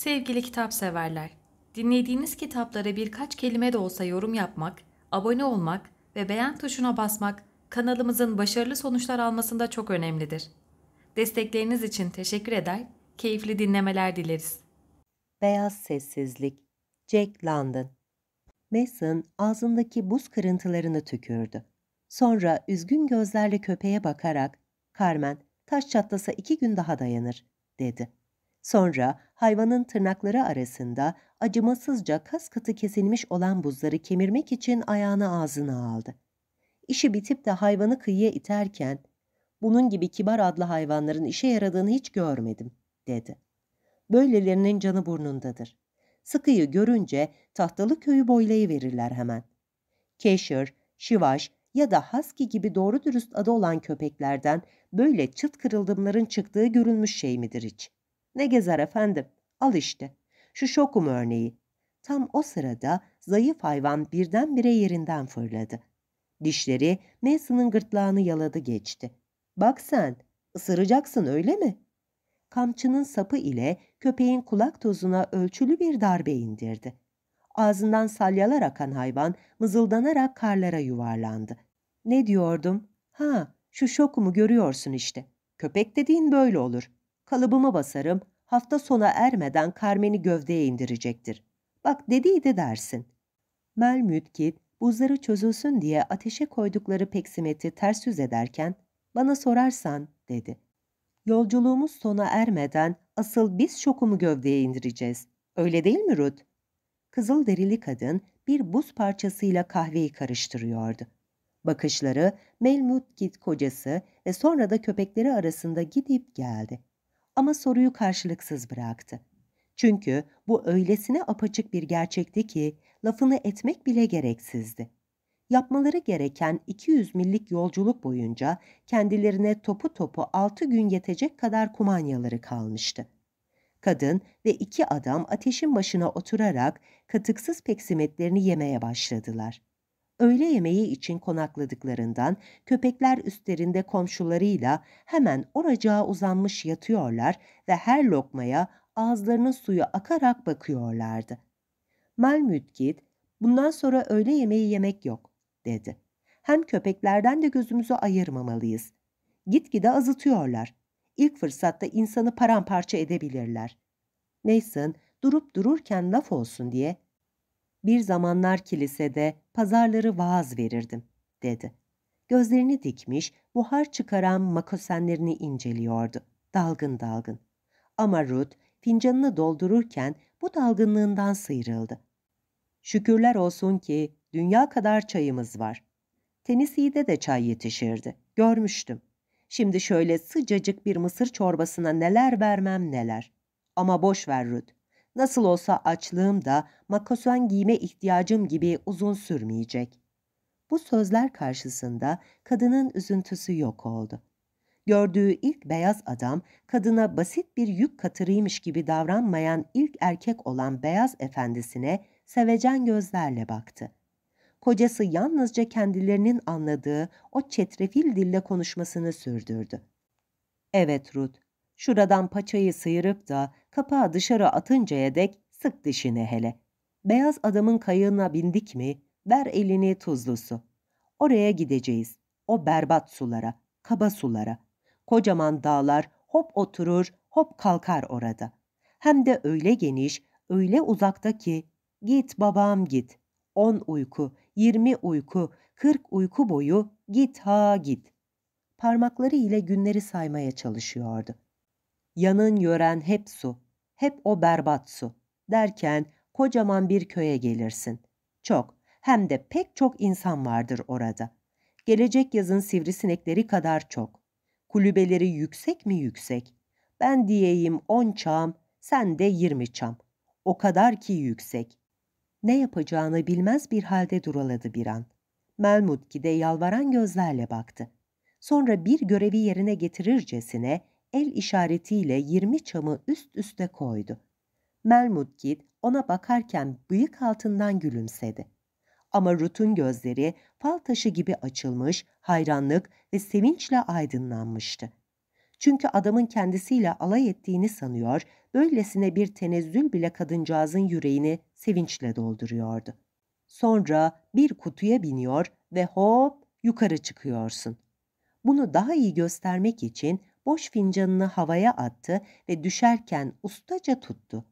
Sevgili kitap severler, dinlediğiniz kitaplara birkaç kelime de olsa yorum yapmak, abone olmak ve beğen tuşuna basmak kanalımızın başarılı sonuçlar almasında çok önemlidir. Destekleriniz için teşekkür eder, keyifli dinlemeler dileriz. Beyaz Sessizlik Jack London Mason ağzındaki buz kırıntılarını tükürdü. Sonra üzgün gözlerle köpeğe bakarak, Carmen, taş çatlasa iki gün daha dayanır, dedi. Sonra hayvanın tırnakları arasında acımasızca kas katı kesilmiş olan buzları kemirmek için ayağını ağzına aldı. İşi bitip de hayvanı kıyıya iterken bunun gibi kibar adlı hayvanların işe yaradığını hiç görmedim, dedi. Böylelerinin canı burnundadır. Sıkıyı görünce tahtalı köyü boylayıverirler hemen. Keşir, Şivaş ya da Husky gibi doğru dürüst adı olan köpeklerden böyle çıt kırıldımların çıktığı görülmüş şey midir hiç? Ne gezer efendim? Al işte. Şu şokum örneği. Tam o sırada zayıf hayvan birdenbire yerinden fırladı. Dişleri Mason'ın gırtlağını yaladı geçti. Bak sen, ısıracaksın öyle mi? Kamçının sapı ile köpeğin kulak tozuna ölçülü bir darbe indirdi. Ağzından salyalar akan hayvan mızıldanarak karlara yuvarlandı. Ne diyordum? Ha, şu şokumu görüyorsun işte. Köpek dediğin böyle olur. Kalıbıma basarım, hafta sona ermeden Carmen'i gövdeye indirecektir. Bak dediydi dersin. Mel Mütkit, buzları çözülsün diye ateşe koydukları peksimeti ters yüz ederken, bana sorarsan dedi. Yolculuğumuz sona ermeden asıl biz şokumu gövdeye indireceğiz. Öyle değil mi Ruth? Kızıl derili kadın bir buz parçasıyla kahveyi karıştırıyordu. Bakışları Melmut Git kocası ve sonra da köpekleri arasında gidip geldi ama soruyu karşılıksız bıraktı. Çünkü bu öylesine apaçık bir gerçekti ki lafını etmek bile gereksizdi. Yapmaları gereken 200 millik yolculuk boyunca kendilerine topu topu 6 gün yetecek kadar kumanyaları kalmıştı. Kadın ve iki adam ateşin başına oturarak katıksız peksimetlerini yemeye başladılar öğle yemeği için konakladıklarından köpekler üstlerinde komşularıyla hemen oracağa uzanmış yatıyorlar ve her lokmaya ağızlarının suyu akarak bakıyorlardı. Malmüt git, bundan sonra öğle yemeği yemek yok, dedi. Hem köpeklerden de gözümüzü ayırmamalıyız. Gitgide azıtıyorlar. İlk fırsatta insanı paramparça edebilirler. Mason durup dururken laf olsun diye bir zamanlar kilisede pazarları vaaz verirdim, dedi. Gözlerini dikmiş, buhar çıkaran makosenlerini inceliyordu, dalgın dalgın. Ama Ruth, fincanını doldururken bu dalgınlığından sıyrıldı. Şükürler olsun ki dünya kadar çayımız var. Tennessee'de de çay yetişirdi, görmüştüm. Şimdi şöyle sıcacık bir mısır çorbasına neler vermem neler. Ama boş ver Ruth, Nasıl olsa açlığım da makason giyme ihtiyacım gibi uzun sürmeyecek. Bu sözler karşısında kadının üzüntüsü yok oldu. Gördüğü ilk beyaz adam kadına basit bir yük katırıymış gibi davranmayan ilk erkek olan beyaz efendisine sevecen gözlerle baktı. Kocası yalnızca kendilerinin anladığı o çetrefil dille konuşmasını sürdürdü. Evet Ruth, Şuradan paçayı sıyırıp da kapağı dışarı atıncaya dek sık dişini hele. Beyaz adamın kayığına bindik mi ver elini tuzlusu. Oraya gideceğiz. O berbat sulara, kaba sulara. Kocaman dağlar hop oturur, hop kalkar orada. Hem de öyle geniş, öyle uzakta ki git babam git. On uyku, yirmi uyku, kırk uyku boyu git ha git. Parmakları ile günleri saymaya çalışıyordu yanın gören hep su, hep o berbat su derken kocaman bir köye gelirsin. Çok, hem de pek çok insan vardır orada. Gelecek yazın sivrisinekleri kadar çok. Kulübeleri yüksek mi yüksek? Ben diyeyim on çam, sen de yirmi çam. O kadar ki yüksek. Ne yapacağını bilmez bir halde duraladı bir an. Melmut gide yalvaran gözlerle baktı. Sonra bir görevi yerine getirircesine el işaretiyle yirmi çamı üst üste koydu. Melmudgit ona bakarken bıyık altından gülümsedi. Ama Ruth'un gözleri fal taşı gibi açılmış, hayranlık ve sevinçle aydınlanmıştı. Çünkü adamın kendisiyle alay ettiğini sanıyor, böylesine bir tenezzül bile kadıncağızın yüreğini sevinçle dolduruyordu. Sonra bir kutuya biniyor ve hop yukarı çıkıyorsun. Bunu daha iyi göstermek için boş fincanını havaya attı ve düşerken ustaca tuttu.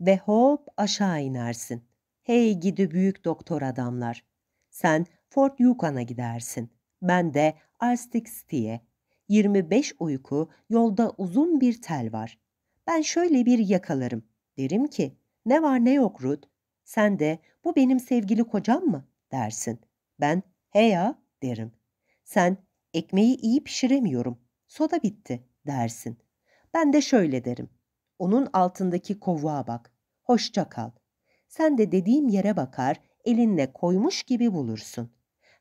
Ve hop aşağı inersin. Hey gidi büyük doktor adamlar. Sen Fort Yukon'a gidersin. Ben de Arstic City'ye. 25 uyku, yolda uzun bir tel var. Ben şöyle bir yakalarım. Derim ki, ne var ne yok Ruth. Sen de, bu benim sevgili kocam mı? dersin. Ben, he ya derim. Sen, ekmeği iyi pişiremiyorum soda bitti dersin. Ben de şöyle derim. Onun altındaki kovuğa bak. Hoşça kal. Sen de dediğim yere bakar, elinle koymuş gibi bulursun.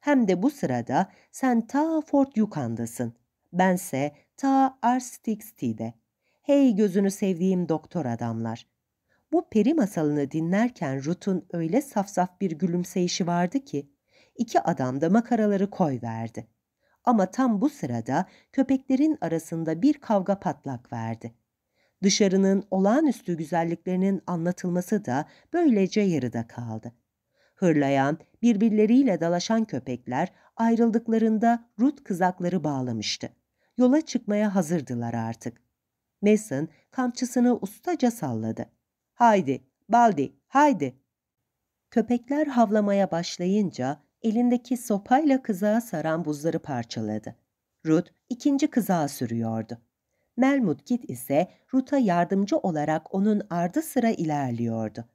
Hem de bu sırada sen ta Fort Yukandasın. Bense ta Arstixti'de. Hey gözünü sevdiğim doktor adamlar. Bu peri masalını dinlerken Ruth'un öyle saf saf bir gülümseyişi vardı ki, iki adam da makaraları koyverdi.'' Ama tam bu sırada köpeklerin arasında bir kavga patlak verdi. Dışarının olağanüstü güzelliklerinin anlatılması da böylece yarıda kaldı. Hırlayan, birbirleriyle dalaşan köpekler ayrıldıklarında rut kızakları bağlamıştı. Yola çıkmaya hazırdılar artık. Mason kamçısını ustaca salladı. Haydi, Baldi, haydi. Köpekler havlamaya başlayınca elindeki sopayla kızağa saran buzları parçaladı. Ruth ikinci kızağa sürüyordu. Melmut Git ise Ruth'a yardımcı olarak onun ardı sıra ilerliyordu.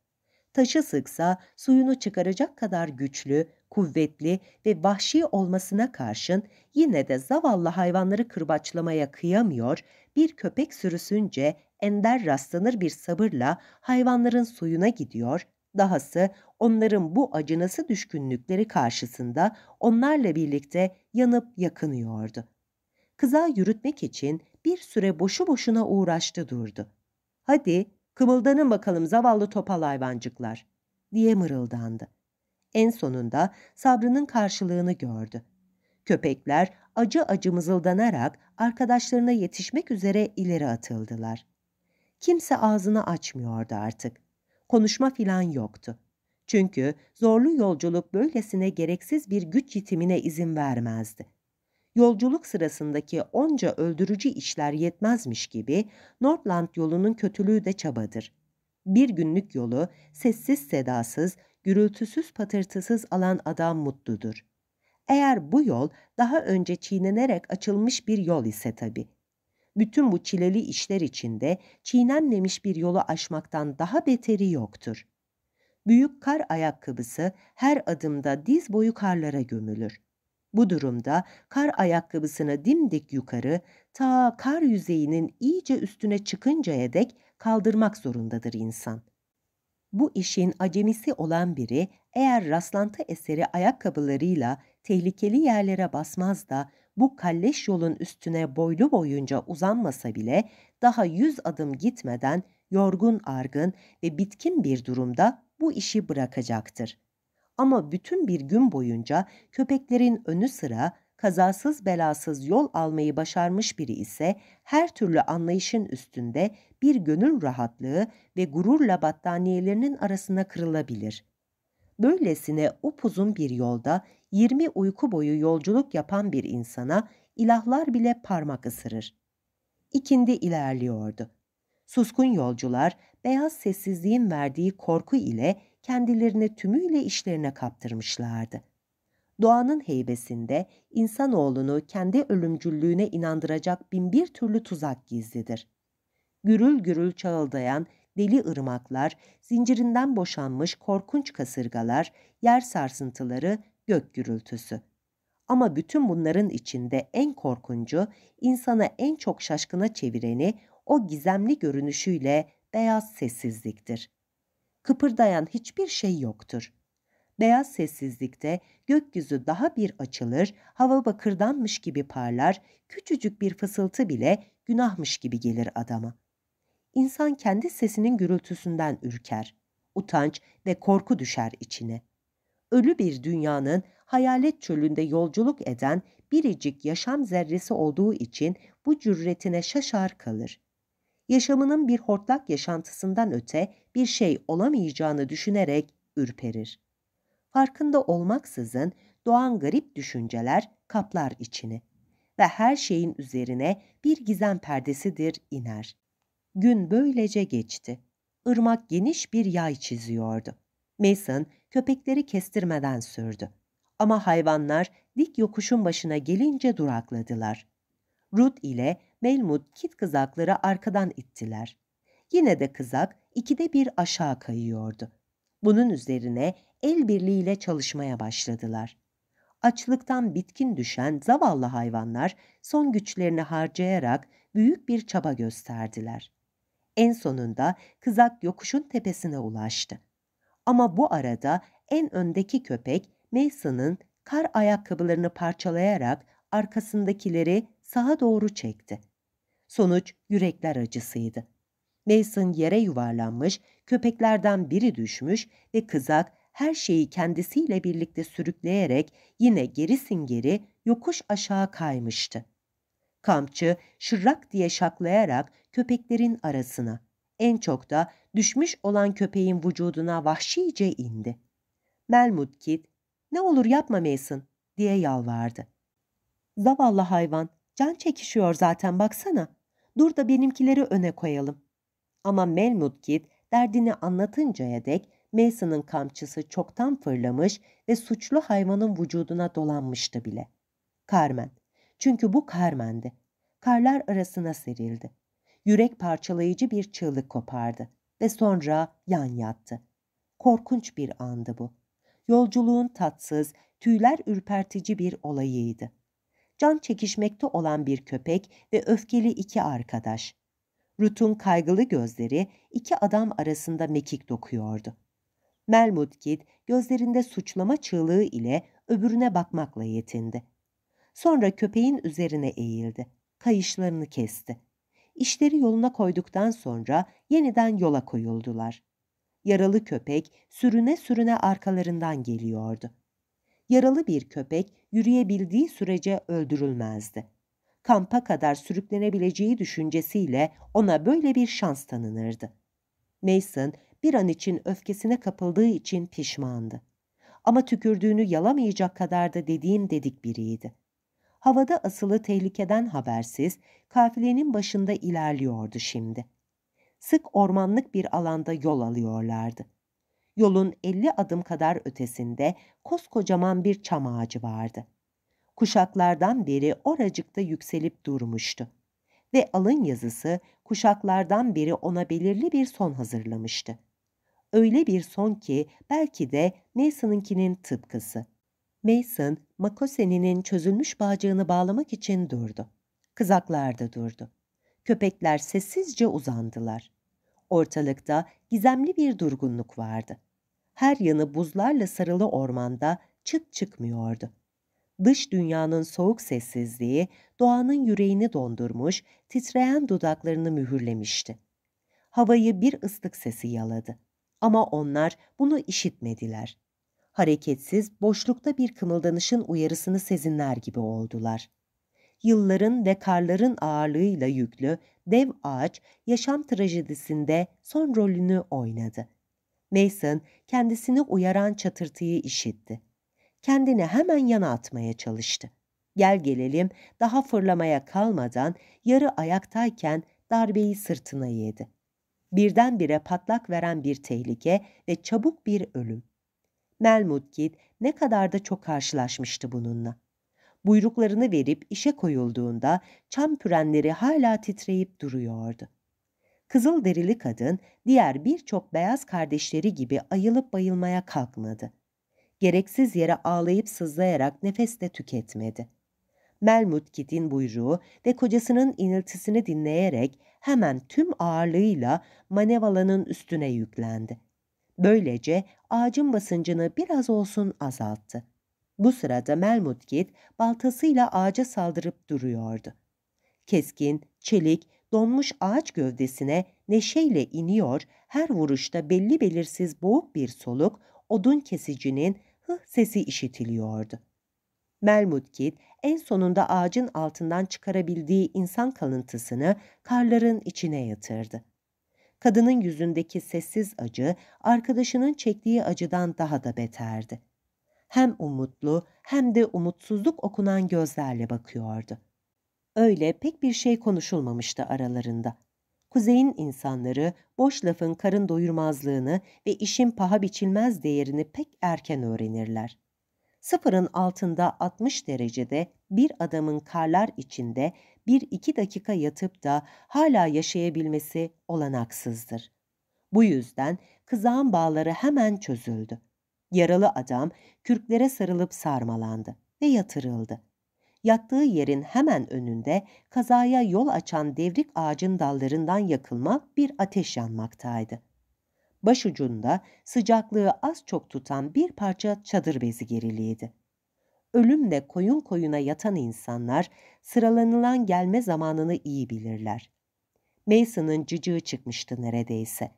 Taşı sıksa suyunu çıkaracak kadar güçlü, kuvvetli ve vahşi olmasına karşın yine de zavallı hayvanları kırbaçlamaya kıyamıyor, bir köpek sürüsünce ender rastlanır bir sabırla hayvanların suyuna gidiyor, Dahası onların bu acınası düşkünlükleri karşısında onlarla birlikte yanıp yakınıyordu. Kıza yürütmek için bir süre boşu boşuna uğraştı durdu. Hadi kımıldanın bakalım zavallı topal hayvancıklar diye mırıldandı. En sonunda sabrının karşılığını gördü. Köpekler acı acı mızıldanarak arkadaşlarına yetişmek üzere ileri atıldılar. Kimse ağzını açmıyordu artık konuşma filan yoktu. Çünkü zorlu yolculuk böylesine gereksiz bir güç yitimine izin vermezdi. Yolculuk sırasındaki onca öldürücü işler yetmezmiş gibi Nordland yolunun kötülüğü de çabadır. Bir günlük yolu sessiz sedasız, gürültüsüz patırtısız alan adam mutludur. Eğer bu yol daha önce çiğnenerek açılmış bir yol ise tabii bütün bu çileli işler içinde çiğnenmemiş bir yolu aşmaktan daha beteri yoktur. Büyük kar ayakkabısı her adımda diz boyu karlara gömülür. Bu durumda kar ayakkabısını dimdik yukarı, ta kar yüzeyinin iyice üstüne çıkıncaya dek kaldırmak zorundadır insan. Bu işin acemisi olan biri eğer rastlantı eseri ayakkabılarıyla tehlikeli yerlere basmaz da bu kalleş yolun üstüne boylu boyunca uzanmasa bile daha yüz adım gitmeden yorgun argın ve bitkin bir durumda bu işi bırakacaktır. Ama bütün bir gün boyunca köpeklerin önü sıra kazasız belasız yol almayı başarmış biri ise her türlü anlayışın üstünde bir gönül rahatlığı ve gururla battaniyelerinin arasına kırılabilir böylesine upuzun bir yolda 20 uyku boyu yolculuk yapan bir insana ilahlar bile parmak ısırır. İkindi ilerliyordu. Suskun yolcular beyaz sessizliğin verdiği korku ile kendilerini tümüyle işlerine kaptırmışlardı. Doğanın heybesinde insanoğlunu kendi ölümcüllüğüne inandıracak binbir türlü tuzak gizlidir. Gürül gürül çağıldayan deli ırmaklar, zincirinden boşanmış korkunç kasırgalar, yer sarsıntıları, gök gürültüsü. Ama bütün bunların içinde en korkuncu, insana en çok şaşkına çevireni o gizemli görünüşüyle beyaz sessizliktir. Kıpırdayan hiçbir şey yoktur. Beyaz sessizlikte gökyüzü daha bir açılır, hava bakırdanmış gibi parlar, küçücük bir fısıltı bile günahmış gibi gelir adama insan kendi sesinin gürültüsünden ürker. Utanç ve korku düşer içine. Ölü bir dünyanın hayalet çölünde yolculuk eden biricik yaşam zerresi olduğu için bu cüretine şaşar kalır. Yaşamının bir hortlak yaşantısından öte bir şey olamayacağını düşünerek ürperir. Farkında olmaksızın doğan garip düşünceler kaplar içini ve her şeyin üzerine bir gizem perdesidir iner. Gün böylece geçti. Irmak geniş bir yay çiziyordu. Mason köpekleri kestirmeden sürdü. Ama hayvanlar dik yokuşun başına gelince durakladılar. Ruth ile Melmut kit kızakları arkadan ittiler. Yine de kızak ikide bir aşağı kayıyordu. Bunun üzerine el birliğiyle çalışmaya başladılar. Açlıktan bitkin düşen zavallı hayvanlar son güçlerini harcayarak büyük bir çaba gösterdiler. En sonunda kızak yokuşun tepesine ulaştı. Ama bu arada en öndeki köpek Mason'ın kar ayakkabılarını parçalayarak arkasındakileri sağa doğru çekti. Sonuç yürekler acısıydı. Mason yere yuvarlanmış, köpeklerden biri düşmüş ve kızak her şeyi kendisiyle birlikte sürükleyerek yine gerisin geri yokuş aşağı kaymıştı. Kamçı şırrak diye şaklayarak köpeklerin arasına, en çok da düşmüş olan köpeğin vücuduna vahşice indi. Melmut Kit, ne olur yapma Mason diye yalvardı. Zavallı hayvan, can çekişiyor zaten baksana. Dur da benimkileri öne koyalım. Ama Melmut Kit derdini anlatıncaya dek Mason'ın kamçısı çoktan fırlamış ve suçlu hayvanın vücuduna dolanmıştı bile. Carmen, çünkü bu karmendi, Karlar arasına serildi. Yürek parçalayıcı bir çığlık kopardı ve sonra yan yattı. Korkunç bir andı bu. Yolculuğun tatsız, tüyler ürpertici bir olayıydı. Can çekişmekte olan bir köpek ve öfkeli iki arkadaş. Rutun kaygılı gözleri iki adam arasında mekik dokuyordu. Melmut Kid gözlerinde suçlama çığlığı ile öbürüne bakmakla yetindi. Sonra köpeğin üzerine eğildi. Kayışlarını kesti. İşleri yoluna koyduktan sonra yeniden yola koyuldular. Yaralı köpek sürüne sürüne arkalarından geliyordu. Yaralı bir köpek yürüyebildiği sürece öldürülmezdi. Kampa kadar sürüklenebileceği düşüncesiyle ona böyle bir şans tanınırdı. Mason bir an için öfkesine kapıldığı için pişmandı. Ama tükürdüğünü yalamayacak kadar da dediğim dedik biriydi havada asılı tehlikeden habersiz kafilenin başında ilerliyordu şimdi. Sık ormanlık bir alanda yol alıyorlardı. Yolun elli adım kadar ötesinde koskocaman bir çam ağacı vardı. Kuşaklardan beri oracıkta yükselip durmuştu ve alın yazısı kuşaklardan beri ona belirli bir son hazırlamıştı. Öyle bir son ki belki de Mason'ınkinin tıpkısı. Mason, Makosen'inin çözülmüş bağcığını bağlamak için durdu. Kızaklarda durdu. Köpekler sessizce uzandılar. Ortalıkta gizemli bir durgunluk vardı. Her yanı buzlarla sarılı ormanda çıt çıkmıyordu. Dış dünyanın soğuk sessizliği doğanın yüreğini dondurmuş, titreyen dudaklarını mühürlemişti. Havayı bir ıslık sesi yaladı. Ama onlar bunu işitmediler hareketsiz, boşlukta bir kımıldanışın uyarısını sezinler gibi oldular. Yılların ve karların ağırlığıyla yüklü dev ağaç yaşam trajedisinde son rolünü oynadı. Mason kendisini uyaran çatırtıyı işitti. Kendini hemen yana atmaya çalıştı. Gel gelelim daha fırlamaya kalmadan yarı ayaktayken darbeyi sırtına yedi. Birdenbire patlak veren bir tehlike ve çabuk bir ölüm. Melmut Kid ne kadar da çok karşılaşmıştı bununla. Buyruklarını verip işe koyulduğunda çam pürenleri hala titreyip duruyordu. Kızıl derili kadın diğer birçok beyaz kardeşleri gibi ayılıp bayılmaya kalkmadı. Gereksiz yere ağlayıp sızlayarak nefes de tüketmedi. Melmut Kid'in buyruğu ve kocasının iniltisini dinleyerek hemen tüm ağırlığıyla manevalanın üstüne yüklendi. Böylece ağacın basıncını biraz olsun azalttı. Bu sırada Melmut Git baltasıyla ağaca saldırıp duruyordu. Keskin, çelik, donmuş ağaç gövdesine neşeyle iniyor, her vuruşta belli belirsiz boğuk bir soluk, odun kesicinin hıh sesi işitiliyordu. Melmut Kid en sonunda ağacın altından çıkarabildiği insan kalıntısını karların içine yatırdı. Kadının yüzündeki sessiz acı arkadaşının çektiği acıdan daha da beterdi. Hem umutlu hem de umutsuzluk okunan gözlerle bakıyordu. Öyle pek bir şey konuşulmamıştı aralarında. Kuzey'in insanları boş lafın karın doyurmazlığını ve işin paha biçilmez değerini pek erken öğrenirler sıfırın altında 60 derecede bir adamın karlar içinde bir iki dakika yatıp da hala yaşayabilmesi olanaksızdır. Bu yüzden kızağın bağları hemen çözüldü. Yaralı adam kürklere sarılıp sarmalandı ve yatırıldı. Yattığı yerin hemen önünde kazaya yol açan devrik ağacın dallarından yakılma bir ateş yanmaktaydı başucunda sıcaklığı az çok tutan bir parça çadır bezi geriliydi. Ölümle koyun koyuna yatan insanlar sıralanılan gelme zamanını iyi bilirler. Mason'ın cıcığı çıkmıştı neredeyse.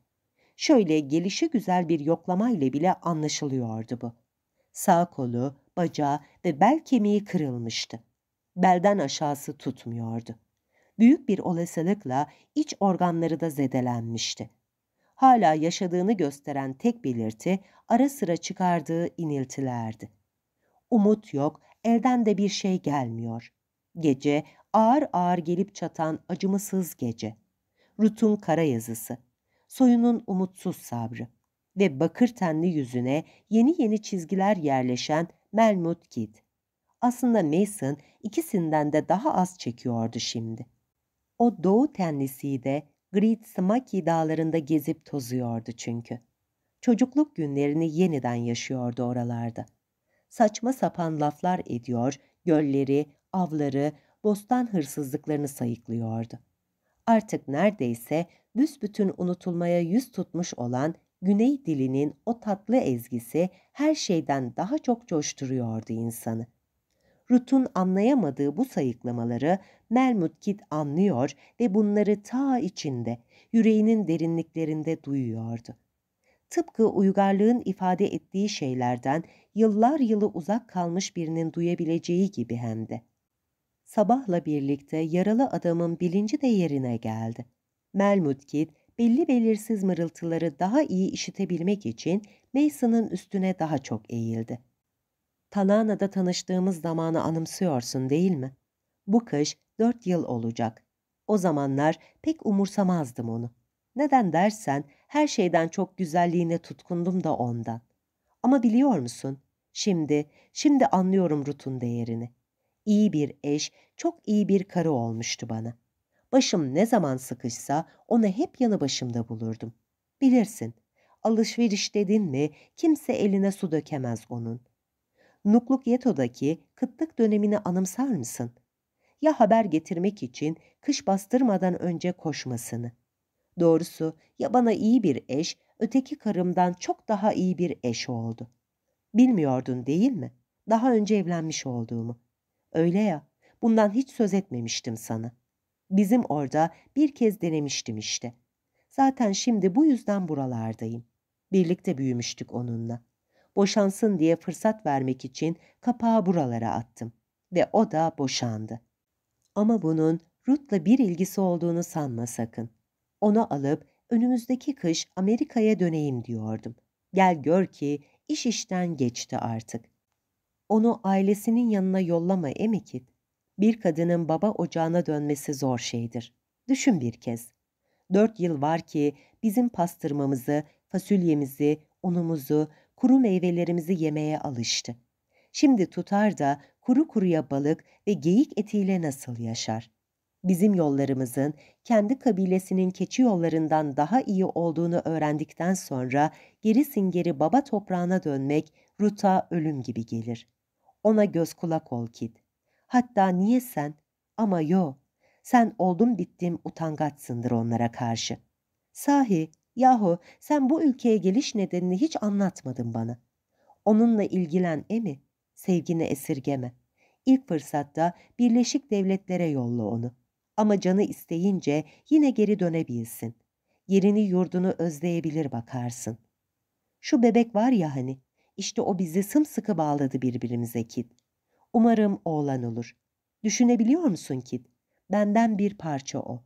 Şöyle gelişi güzel bir yoklama ile bile anlaşılıyordu bu. Sağ kolu, bacağı ve bel kemiği kırılmıştı. Belden aşağısı tutmuyordu. Büyük bir olasılıkla iç organları da zedelenmişti hala yaşadığını gösteren tek belirti ara sıra çıkardığı iniltilerdi. Umut yok, elden de bir şey gelmiyor. Gece ağır ağır gelip çatan acımasız gece. Rut'un kara yazısı, soyunun umutsuz sabrı ve bakır tenli yüzüne yeni yeni çizgiler yerleşen Melmut Kid. Aslında Mason ikisinden de daha az çekiyordu şimdi. O doğu tenlisiyi de Grit Smaki dağlarında gezip tozuyordu çünkü. Çocukluk günlerini yeniden yaşıyordu oralarda. Saçma sapan laflar ediyor, gölleri, avları, bostan hırsızlıklarını sayıklıyordu. Artık neredeyse büsbütün unutulmaya yüz tutmuş olan güney dilinin o tatlı ezgisi her şeyden daha çok coşturuyordu insanı. Rut'un anlayamadığı bu sayıklamaları Melmut Kid anlıyor ve bunları ta içinde, yüreğinin derinliklerinde duyuyordu. Tıpkı uygarlığın ifade ettiği şeylerden yıllar yılı uzak kalmış birinin duyabileceği gibi hem de. Sabahla birlikte yaralı adamın bilinci de yerine geldi. Melmut Kid belli belirsiz mırıltıları daha iyi işitebilmek için Mason'ın üstüne daha çok eğildi. Talana'da tanıştığımız zamanı anımsıyorsun değil mi? Bu kış dört yıl olacak. O zamanlar pek umursamazdım onu. Neden dersen her şeyden çok güzelliğine tutkundum da ondan. Ama biliyor musun? Şimdi, şimdi anlıyorum Rut'un değerini. İyi bir eş, çok iyi bir karı olmuştu bana. Başım ne zaman sıkışsa onu hep yanı başımda bulurdum. Bilirsin, alışveriş dedin mi kimse eline su dökemez onun. Nukluk Yeto'daki kıtlık dönemini anımsar mısın?'' ya haber getirmek için kış bastırmadan önce koşmasını. Doğrusu ya bana iyi bir eş, öteki karımdan çok daha iyi bir eş oldu. Bilmiyordun değil mi? Daha önce evlenmiş olduğumu. Öyle ya, bundan hiç söz etmemiştim sana. Bizim orada bir kez denemiştim işte. Zaten şimdi bu yüzden buralardayım. Birlikte büyümüştük onunla. Boşansın diye fırsat vermek için kapağı buralara attım ve o da boşandı. Ama bunun Ruth'la bir ilgisi olduğunu sanma sakın. Onu alıp önümüzdeki kış Amerika'ya döneyim diyordum. Gel gör ki iş işten geçti artık. Onu ailesinin yanına yollama Emikit. Bir kadının baba ocağına dönmesi zor şeydir. Düşün bir kez. Dört yıl var ki bizim pastırmamızı, fasulyemizi, unumuzu, kuru meyvelerimizi yemeye alıştı. Şimdi tutar da kuru kuruya balık ve geyik etiyle nasıl yaşar? Bizim yollarımızın kendi kabilesinin keçi yollarından daha iyi olduğunu öğrendikten sonra geri singeri baba toprağına dönmek ruta ölüm gibi gelir. Ona göz kulak ol Kit. Hatta niye sen? Ama yo, sen oldum bittim utangaçsındır onlara karşı. Sahi, yahu sen bu ülkeye geliş nedenini hiç anlatmadın bana. Onunla ilgilen Emi. Sevgini esirgeme. İlk fırsatta Birleşik Devletlere yolla onu. Ama canı isteyince yine geri dönebilsin. Yerini yurdunu özleyebilir bakarsın. Şu bebek var ya hani, işte o bizi sımsıkı bağladı birbirimize Kit. Umarım oğlan olur. Düşünebiliyor musun Kit? Benden bir parça o.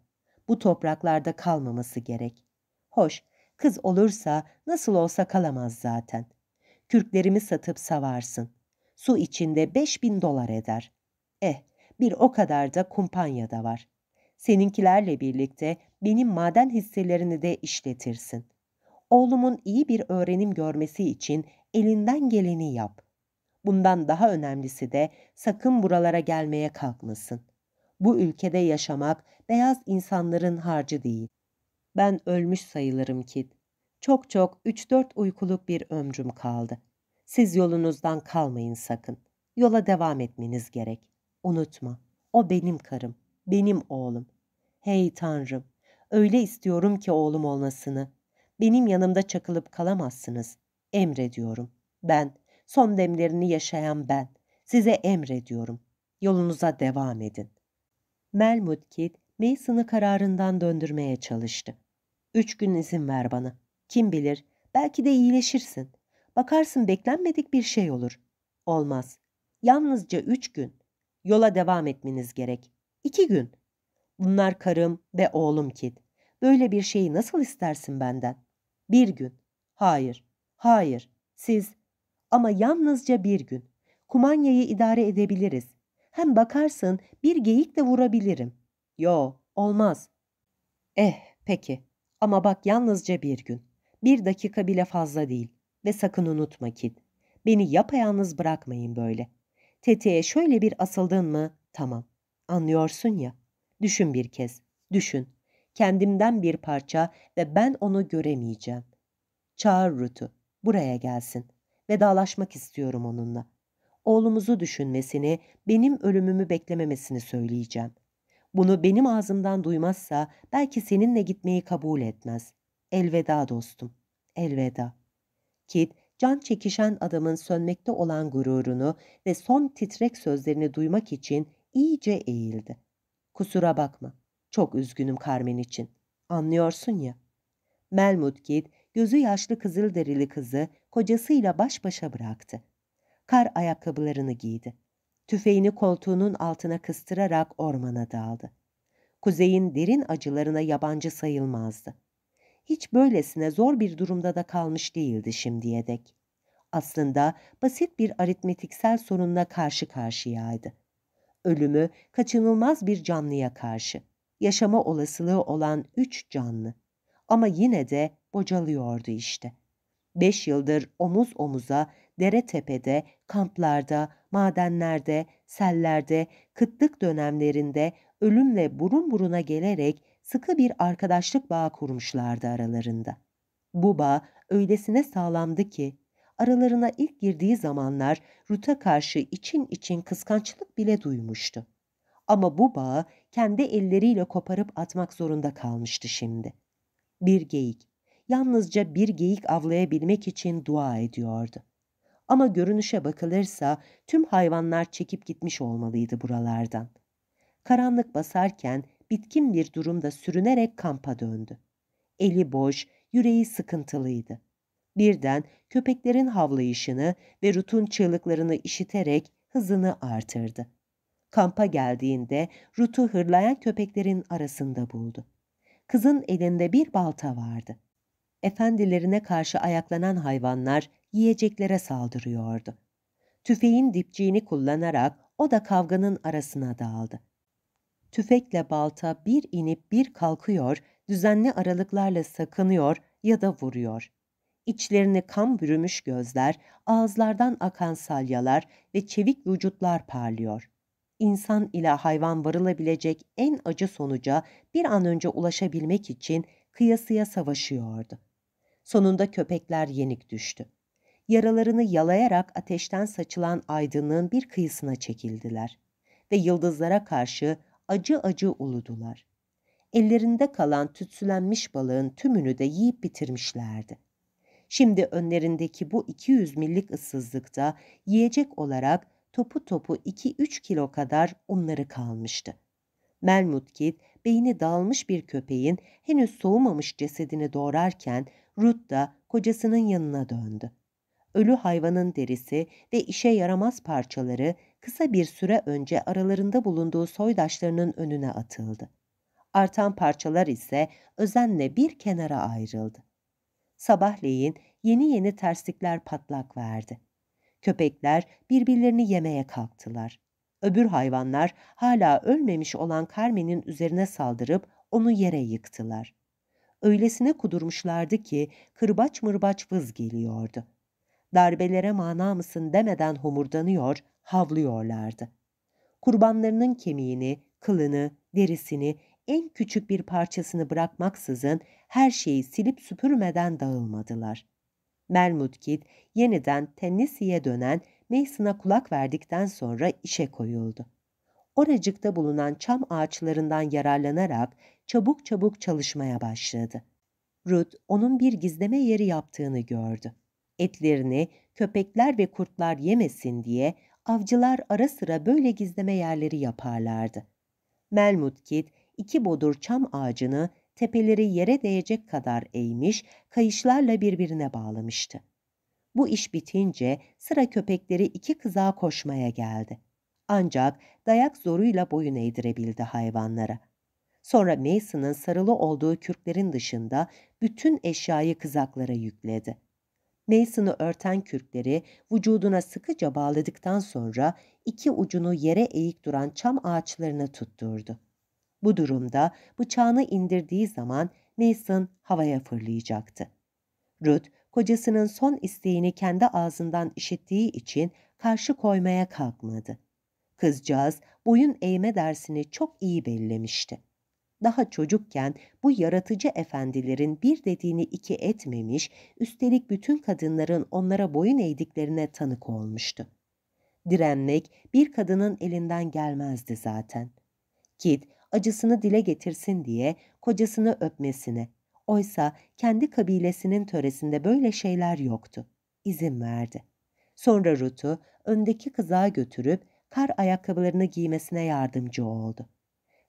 Bu topraklarda kalmaması gerek. Hoş, kız olursa nasıl olsa kalamaz zaten. Kürklerimi satıp savarsın su içinde 5000 dolar eder. Eh, bir o kadar da kumpanya da var. Seninkilerle birlikte benim maden hisselerini de işletirsin. Oğlumun iyi bir öğrenim görmesi için elinden geleni yap. Bundan daha önemlisi de sakın buralara gelmeye kalkmasın. Bu ülkede yaşamak beyaz insanların harcı değil. Ben ölmüş sayılırım Kit. Çok çok 3-4 uykuluk bir ömrüm kaldı.'' Siz yolunuzdan kalmayın sakın. Yola devam etmeniz gerek. Unutma, o benim karım, benim oğlum. Hey Tanrım, öyle istiyorum ki oğlum olmasını. Benim yanımda çakılıp kalamazsınız. Emrediyorum. Ben, son demlerini yaşayan ben. Size emrediyorum. Yolunuza devam edin. Melmut Kid, Mason'ı kararından döndürmeye çalıştı. Üç gün izin ver bana. Kim bilir, belki de iyileşirsin. Bakarsın beklenmedik bir şey olur. Olmaz. Yalnızca üç gün. Yola devam etmeniz gerek. İki gün. Bunlar karım ve oğlum Kit. Böyle bir şeyi nasıl istersin benden? Bir gün. Hayır. Hayır. Siz. Ama yalnızca bir gün. Kumanyayı idare edebiliriz. Hem bakarsın bir geyik de vurabilirim. Yo, olmaz. Eh, peki. Ama bak yalnızca bir gün. Bir dakika bile fazla değil. Ve sakın unutma Kid. Beni yapayalnız bırakmayın böyle. Tetiğe şöyle bir asıldın mı tamam. Anlıyorsun ya. Düşün bir kez. Düşün. Kendimden bir parça ve ben onu göremeyeceğim. Çağır Ruth'u. Buraya gelsin. Vedalaşmak istiyorum onunla. Oğlumuzu düşünmesini, benim ölümümü beklememesini söyleyeceğim. Bunu benim ağzımdan duymazsa belki seninle gitmeyi kabul etmez. Elveda dostum, elveda. Kit, can çekişen adamın sönmekte olan gururunu ve son titrek sözlerini duymak için iyice eğildi. Kusura bakma. Çok üzgünüm Carmen için. Anlıyorsun ya. Melmut Kit, gözü yaşlı kızılderili kızı kocasıyla baş başa bıraktı. Kar ayakkabılarını giydi. Tüfeğini koltuğunun altına kıstırarak ormana daldı. Kuzeyin derin acılarına yabancı sayılmazdı hiç böylesine zor bir durumda da kalmış değildi şimdiye dek. Aslında basit bir aritmetiksel sorunla karşı karşıyaydı. Ölümü kaçınılmaz bir canlıya karşı, yaşama olasılığı olan üç canlı. Ama yine de bocalıyordu işte. Beş yıldır omuz omuza dere tepede, kamplarda, madenlerde, sellerde, kıtlık dönemlerinde ölümle burun buruna gelerek sıkı bir arkadaşlık bağı kurmuşlardı aralarında. Bu bağ öylesine sağlamdı ki aralarına ilk girdiği zamanlar Ruth'a karşı için için kıskançlık bile duymuştu. Ama bu bağı kendi elleriyle koparıp atmak zorunda kalmıştı şimdi. Bir geyik, yalnızca bir geyik avlayabilmek için dua ediyordu. Ama görünüşe bakılırsa tüm hayvanlar çekip gitmiş olmalıydı buralardan. Karanlık basarken bitkin bir durumda sürünerek kampa döndü. Eli boş, yüreği sıkıntılıydı. Birden köpeklerin havlayışını ve Rut'un çığlıklarını işiterek hızını artırdı. Kampa geldiğinde Rut'u hırlayan köpeklerin arasında buldu. Kızın elinde bir balta vardı. Efendilerine karşı ayaklanan hayvanlar yiyeceklere saldırıyordu. Tüfeğin dipçiğini kullanarak o da kavganın arasına daldı tüfekle balta bir inip bir kalkıyor, düzenli aralıklarla sakınıyor ya da vuruyor. İçlerini kan bürümüş gözler, ağızlardan akan salyalar ve çevik vücutlar parlıyor. İnsan ile hayvan varılabilecek en acı sonuca bir an önce ulaşabilmek için kıyasıya savaşıyordu. Sonunda köpekler yenik düştü. Yaralarını yalayarak ateşten saçılan aydınlığın bir kıyısına çekildiler ve yıldızlara karşı acı acı uludular. Ellerinde kalan tütsülenmiş balığın tümünü de yiyip bitirmişlerdi. Şimdi önlerindeki bu 200 millik ıssızlıkta yiyecek olarak topu topu 2-3 kilo kadar unları kalmıştı. Melmutkit beyni dağılmış bir köpeğin henüz soğumamış cesedini doğrarken Ruth da kocasının yanına döndü. Ölü hayvanın derisi ve işe yaramaz parçaları kısa bir süre önce aralarında bulunduğu soydaşlarının önüne atıldı. Artan parçalar ise özenle bir kenara ayrıldı. Sabahleyin yeni yeni terslikler patlak verdi. Köpekler birbirlerini yemeye kalktılar. Öbür hayvanlar hala ölmemiş olan Carmen'in üzerine saldırıp onu yere yıktılar. Öylesine kudurmuşlardı ki kırbaç mırbaç vız geliyordu. Darbelere mana mısın demeden homurdanıyor, havlıyorlardı. Kurbanlarının kemiğini, kılını, derisini, en küçük bir parçasını bırakmaksızın her şeyi silip süpürmeden dağılmadılar. Mermut Kid yeniden Tennessee'ye dönen Mason'a kulak verdikten sonra işe koyuldu. Oracıkta bulunan çam ağaçlarından yararlanarak çabuk çabuk çalışmaya başladı. Ruth onun bir gizleme yeri yaptığını gördü. Etlerini köpekler ve kurtlar yemesin diye avcılar ara sıra böyle gizleme yerleri yaparlardı. Melmut Kid iki bodur çam ağacını tepeleri yere değecek kadar eğmiş, kayışlarla birbirine bağlamıştı. Bu iş bitince sıra köpekleri iki kıza koşmaya geldi. Ancak dayak zoruyla boyun eğdirebildi hayvanlara. Sonra Mason'ın sarılı olduğu kürklerin dışında bütün eşyayı kızaklara yükledi. Mason'ı örten kürkleri vücuduna sıkıca bağladıktan sonra iki ucunu yere eğik duran çam ağaçlarına tutturdu. Bu durumda bıçağını indirdiği zaman Mason havaya fırlayacaktı. Ruth, kocasının son isteğini kendi ağzından işittiği için karşı koymaya kalkmadı. Kızcağız boyun eğme dersini çok iyi bellemişti daha çocukken bu yaratıcı efendilerin bir dediğini iki etmemiş, üstelik bütün kadınların onlara boyun eğdiklerine tanık olmuştu. Direnmek bir kadının elinden gelmezdi zaten. Kit acısını dile getirsin diye kocasını öpmesine, oysa kendi kabilesinin töresinde böyle şeyler yoktu. İzin verdi. Sonra Ruth'u öndeki kızağa götürüp kar ayakkabılarını giymesine yardımcı oldu.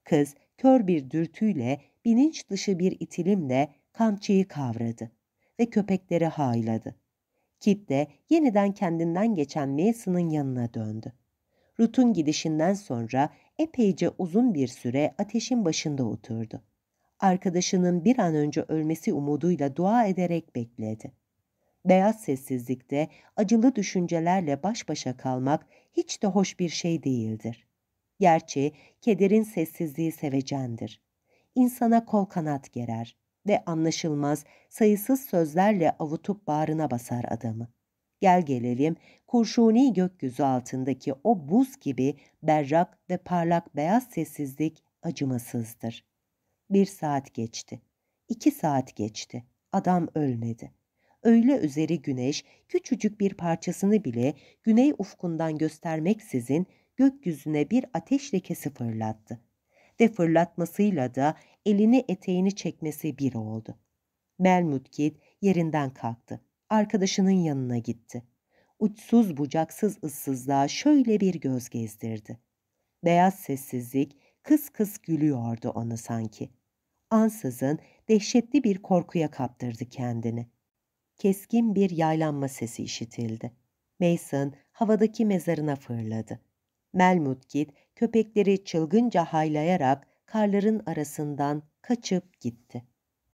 Kız kör bir dürtüyle, bilinç dışı bir itilimle kamçıyı kavradı ve köpekleri hayladı. Kit de yeniden kendinden geçen Mason'ın yanına döndü. Rut'un gidişinden sonra epeyce uzun bir süre ateşin başında oturdu. Arkadaşının bir an önce ölmesi umuduyla dua ederek bekledi. Beyaz sessizlikte acılı düşüncelerle baş başa kalmak hiç de hoş bir şey değildir. Gerçi kederin sessizliği sevecendir. İnsana kol kanat gerer ve anlaşılmaz sayısız sözlerle avutup bağrına basar adamı. Gel gelelim kurşuni gökyüzü altındaki o buz gibi berrak ve parlak beyaz sessizlik acımasızdır. Bir saat geçti. iki saat geçti. Adam ölmedi. Öyle üzeri güneş küçücük bir parçasını bile güney ufkundan göstermeksizin gökyüzüne bir ateş lekesi fırlattı. Ve fırlatmasıyla da elini eteğini çekmesi bir oldu. Melmut Kid yerinden kalktı. Arkadaşının yanına gitti. Uçsuz bucaksız ıssızlığa şöyle bir göz gezdirdi. Beyaz sessizlik kıs kıs gülüyordu onu sanki. Ansızın dehşetli bir korkuya kaptırdı kendini. Keskin bir yaylanma sesi işitildi. Mason havadaki mezarına fırladı. Melmut Melmutgit köpekleri çılgınca haylayarak karların arasından kaçıp gitti.